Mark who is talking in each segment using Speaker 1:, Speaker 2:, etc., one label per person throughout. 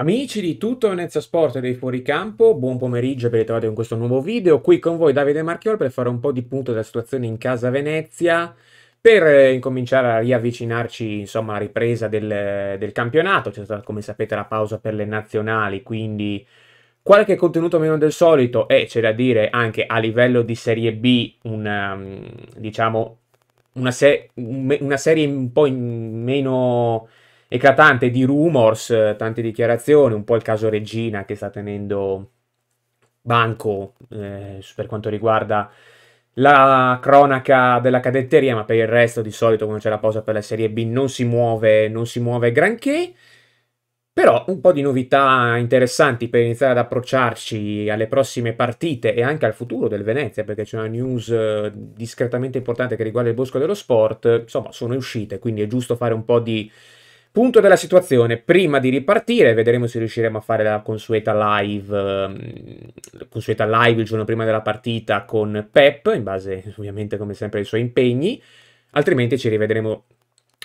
Speaker 1: Amici di tutto Venezia Sport e dei Fuoricampo, buon pomeriggio e ben ritrovati con questo nuovo video. Qui con voi Davide Marchiol per fare un po' di punto della situazione in casa Venezia, per eh, incominciare a riavvicinarci insomma alla ripresa del, del campionato. C'è stata come sapete la pausa per le nazionali, quindi qualche contenuto meno del solito e c'è da dire anche a livello di Serie B una, ehm, diciamo, una, se una serie un po' meno eclatante di rumors, tante dichiarazioni, un po' il caso Regina che sta tenendo banco eh, per quanto riguarda la cronaca della cadetteria, ma per il resto di solito quando c'è la posa per la Serie B non si muove, non si muove granché. Però un po' di novità interessanti per iniziare ad approcciarci alle prossime partite e anche al futuro del Venezia, perché c'è una news eh, discretamente importante che riguarda il Bosco dello Sport. Insomma, sono uscite, quindi è giusto fare un po' di, Punto della situazione, prima di ripartire, vedremo se riusciremo a fare la consueta live, ehm, consueta live il giorno prima della partita con Pep, in base ovviamente come sempre ai suoi impegni, altrimenti ci rivedremo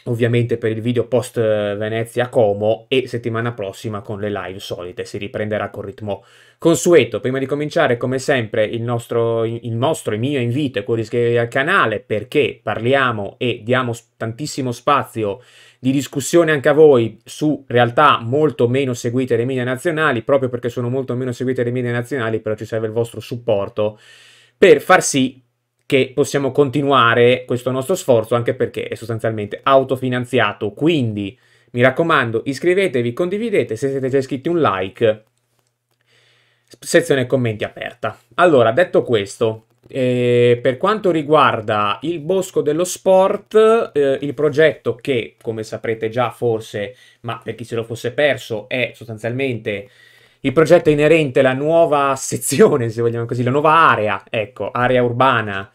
Speaker 1: ovviamente per il video post eh, Venezia Como e settimana prossima con le live solite, si riprenderà col ritmo consueto. Prima di cominciare, come sempre, il nostro, il nostro, il mio invito è quello di iscrivervi al canale perché parliamo e diamo tantissimo spazio di discussione anche a voi su realtà molto meno seguite dai media nazionali, proprio perché sono molto meno seguite dai media nazionali, però ci serve il vostro supporto per far sì che possiamo continuare questo nostro sforzo anche perché è sostanzialmente autofinanziato. Quindi mi raccomando, iscrivetevi, condividete, se siete già iscritti un like, sezione commenti aperta. Allora, detto questo, eh, per quanto riguarda il Bosco dello Sport, eh, il progetto che, come saprete già forse, ma per chi se lo fosse perso, è sostanzialmente il progetto è inerente alla nuova sezione, se vogliamo così, la nuova area, ecco, area urbana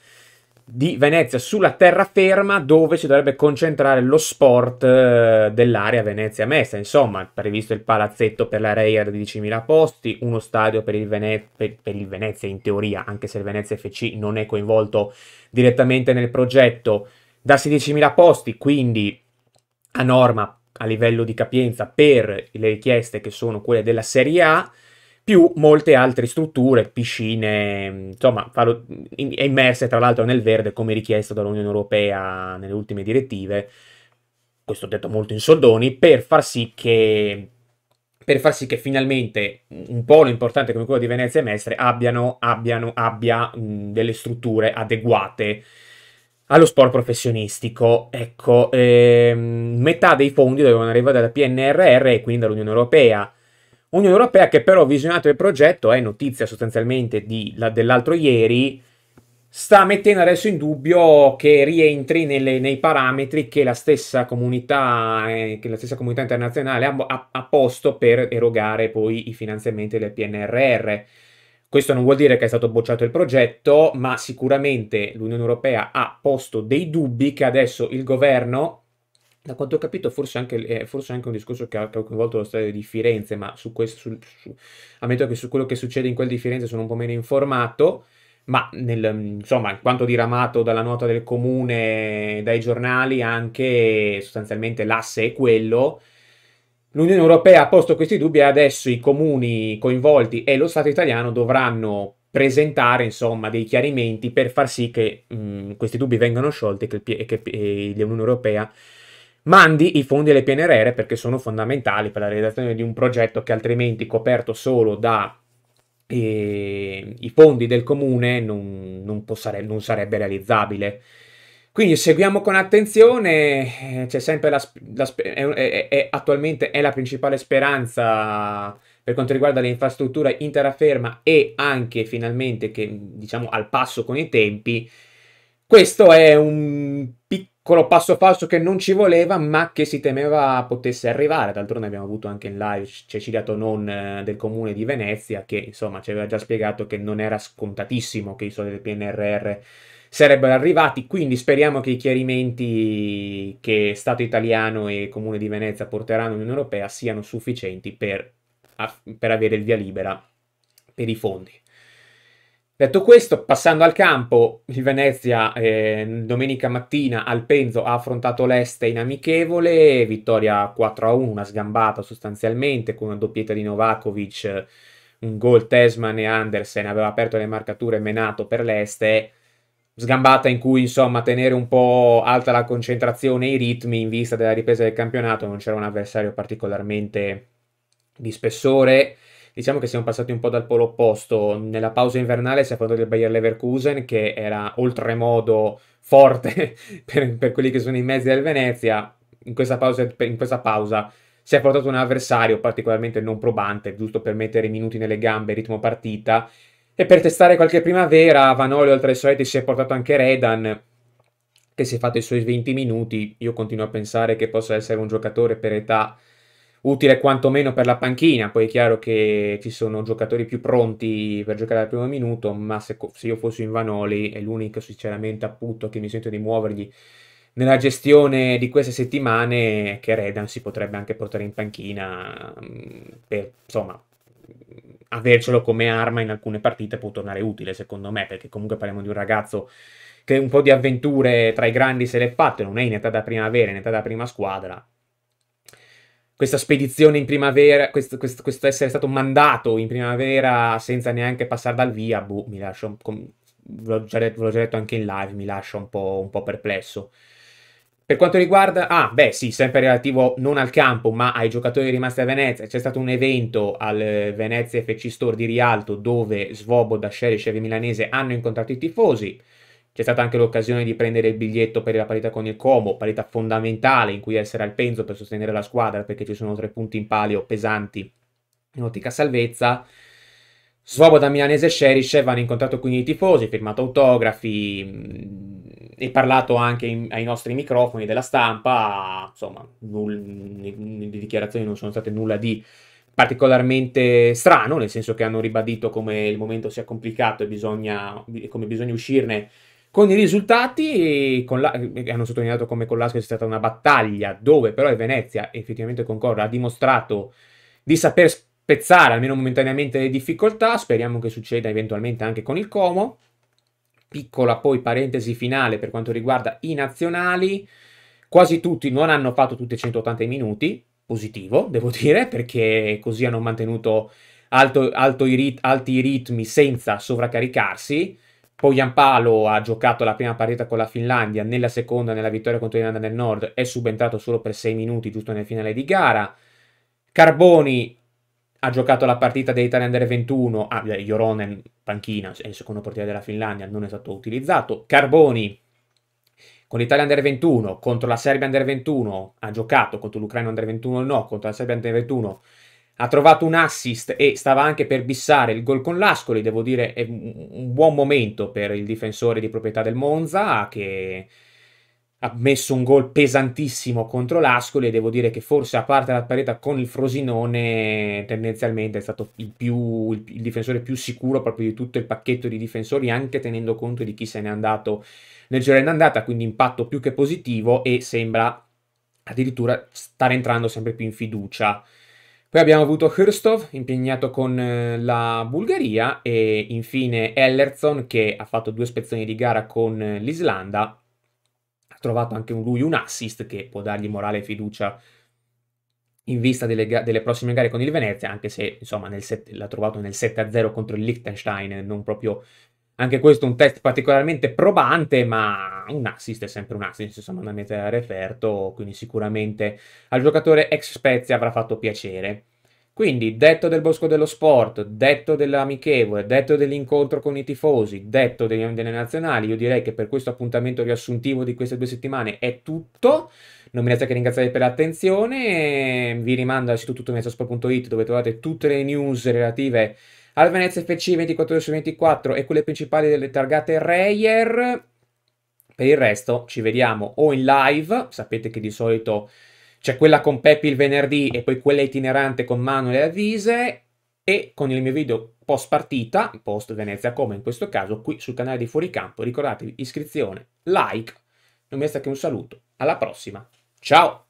Speaker 1: di Venezia sulla terraferma dove si dovrebbe concentrare lo sport eh, dell'area Venezia Messa. Insomma, è previsto il palazzetto per la Reyer di 10.000 posti, uno stadio per il, Vene- per, per il, Venezia in teoria, anche se il Venezia FC non è coinvolto direttamente nel progetto, da 16.000 posti, quindi a norma a livello di capienza per le richieste che sono quelle della Serie A, più molte altre strutture, piscine, insomma, farlo, in, immerse tra l'altro nel verde come richiesto dall'Unione Europea nelle ultime direttive, questo detto molto in soldoni, per far sì che, per far sì che finalmente un polo importante come quello di Venezia e Mestre abbiano, abbiano abbia mh, delle strutture adeguate allo sport professionistico. Ecco, ehm, metà dei fondi dovevano arrivare dalla PNRR e quindi dall'Unione Europea. Unione Europea che però ha visionato il progetto, è notizia sostanzialmente di, la, dell'altro ieri, sta mettendo adesso in dubbio che rientri nelle, nei parametri che la stessa comunità, eh, che la stessa comunità internazionale ha, ha, ha posto per erogare poi i finanziamenti del PNRR. Questo non vuol dire che è stato bocciato il progetto, ma sicuramente l'Unione Europea ha posto dei dubbi che adesso il governo, da quanto ho capito, forse anche, eh, forse anche un discorso che ha, che ha coinvolto lo stadio di Firenze, ma su questo, su, su, ammetto che su quello che succede in quel di Firenze sono un po' meno informato, ma nel, mm, insomma, in quanto diramato dalla nota del comune, dai giornali, anche sostanzialmente l'asse è quello L'Unione Europea ha posto questi dubbi e adesso i comuni coinvolti e lo Stato italiano dovranno presentare insomma dei chiarimenti per far sì che mh, mm, questi dubbi vengano sciolti e che, che eh, l'Unione Europea mandi i fondi alle PNRR perché sono fondamentali per la realizzazione di un progetto che altrimenti coperto solo da eh, i fondi del comune non, non, sare non sarebbe realizzabile. Quindi seguiamo con attenzione, eh, c'è sempre la, la è, è, è, attualmente è la principale speranza per quanto riguarda le infrastrutture in terraferma e anche finalmente che diciamo al passo con i tempi. Questo è un piccolo piccolo passo falso che non ci voleva, ma che si temeva potesse arrivare. D'altronde abbiamo avuto anche in live Cecilia Tonon eh, del comune di Venezia, che insomma ci aveva già spiegato che non era scontatissimo che i soldi del PNRR sarebbero arrivati. Quindi speriamo che i chiarimenti che Stato italiano e Comune di Venezia porteranno all'Unione Europea siano sufficienti per, per avere il via libera per i fondi. Detto questo, passando al campo, il Venezia eh, domenica mattina al Penzo ha affrontato l'Este in amichevole, vittoria 4-1, una sgambata sostanzialmente con una doppietta di Novakovic, un gol Tesman e Andersen, aveva aperto le marcature e Menato per l'Este, sgambata in cui insomma tenere un po' alta la concentrazione e i ritmi in vista della ripresa del campionato, non c'era un avversario particolarmente di spessore diciamo che siamo passati un po' dal polo opposto. Nella pausa invernale si è parlato del Bayer Leverkusen che era oltremodo forte per, per, quelli che sono i mezzi del Venezia. In questa, pausa, in questa pausa si è portato un avversario particolarmente non probante, giusto per mettere minuti nelle gambe, ritmo partita. E per testare qualche primavera, Vanoli oltre ai soliti si è portato anche Redan, che si è fatto i suoi 20 minuti. Io continuo a pensare che possa essere un giocatore per età utile quantomeno per la panchina, poi è chiaro che ci sono giocatori più pronti per giocare al primo minuto, ma se, se io fossi in Vanoli è l'unico sinceramente appunto che mi sento di muovergli nella gestione di queste settimane che Redan si potrebbe anche portare in panchina mm, per insomma avercelo come arma in alcune partite può tornare utile secondo me perché comunque parliamo di un ragazzo che un po' di avventure tra i grandi se l'è fatto non è in età da primavera, in età da prima squadra questa spedizione in primavera, questo, questo, questo, essere stato mandato in primavera senza neanche passare dal via, boh, mi lascia un po', l'ho già, detto, l'ho già detto anche in live, mi lascia un po', un po' perplesso. Per quanto riguarda, ah, beh, sì, sempre relativo non al campo, ma ai giocatori rimasti a Venezia, c'è stato un evento al Venezia FC Store di Rialto dove Svoboda, Sherry e Milanese hanno incontrato i tifosi. C'è stata anche l'occasione di prendere il biglietto per la parità con il Como, parità fondamentale in cui essere al penso per sostenere la squadra perché ci sono tre punti in palio pesanti in ottica salvezza. Svoboda Milanese e Sherisce hanno incontrato quindi i tifosi, firmato autografi mm, e parlato anche in, ai nostri microfoni della stampa. Insomma, le dichiarazioni non sono state nulla di particolarmente strano, nel senso che hanno ribadito come il momento sia complicato e bisogna, come bisogna uscirne con i risultati, con la, eh, hanno sottolineato come con l'Asco sia stata una battaglia dove però il Venezia, effettivamente concorda, ha dimostrato di saper spezzare almeno momentaneamente le difficoltà, speriamo che succeda eventualmente anche con il Como. Piccola poi parentesi finale per quanto riguarda i nazionali, quasi tutti non hanno fatto tutti i 180 minuti, positivo devo dire, perché così hanno mantenuto alto, alto i rit- alti i ritmi senza sovraccaricarsi poi Jampalo ha giocato la prima partita con la Finlandia, nella seconda nella vittoria contro l'Irlanda del Nord è subentrato solo per 6 minuti giusto nel finale di gara. Carboni ha giocato la partita dell'Italia Under 21, ah, Joronen, panchina, è il secondo portiere della Finlandia, non è stato utilizzato. Carboni con l'Italia Under 21 contro la Serbia Under 21 ha giocato, contro l'Ucraina Under 21 no, contro la Serbia Under 21 ha trovato un assist e stava anche per bissare il gol con l'Ascoli, devo dire è un buon momento per il difensore di proprietà del Monza che ha messo un gol pesantissimo contro l'Ascoli e devo dire che forse a parte la parete con il Frosinone tendenzialmente è stato il, più, il, difensore più sicuro proprio di tutto il pacchetto di difensori anche tenendo conto di chi se n'è andato nel giro d'andata quindi impatto più che positivo e sembra addirittura stare entrando sempre più in fiducia poi abbiamo avuto Hrstov impegnato con eh, la Bulgaria e infine Ellerson che ha fatto due spezzoni di gara con eh, l'Islanda. Ha trovato anche lui un assist che può dargli morale e fiducia in vista delle, delle prossime gare con il Venezia, anche se insomma, set, l'ha trovato nel 7-0 contro il Liechtenstein, non proprio anche questo è un test particolarmente probante, ma un assist è sempre un assist, insomma, una mettere a referto, quindi sicuramente al giocatore ex Spezia avrà fatto piacere. Quindi, detto del bosco dello sport, detto dell'amichevole, detto dell'incontro con i tifosi, detto delle, delle nazionali, io direi che per questo appuntamento riassuntivo di queste due settimane è tutto. Non mi resta che ringraziare per l'attenzione. Vi rimando al sito tuttomesosport.it dove trovate tutte le news relative a al Venezia FC 24 su 24 e quelle principali delle targate Reyer. Per il resto ci vediamo o in live, sapete che di solito c'è quella con Peppi il venerdì e poi quella itinerante con Manuel e Avise e con il mio video post partita, post Venezia come in questo caso, qui sul canale di Fuoricampo. Ricordatevi iscrizione, like, non mi resta che un saluto. Alla prossima, ciao!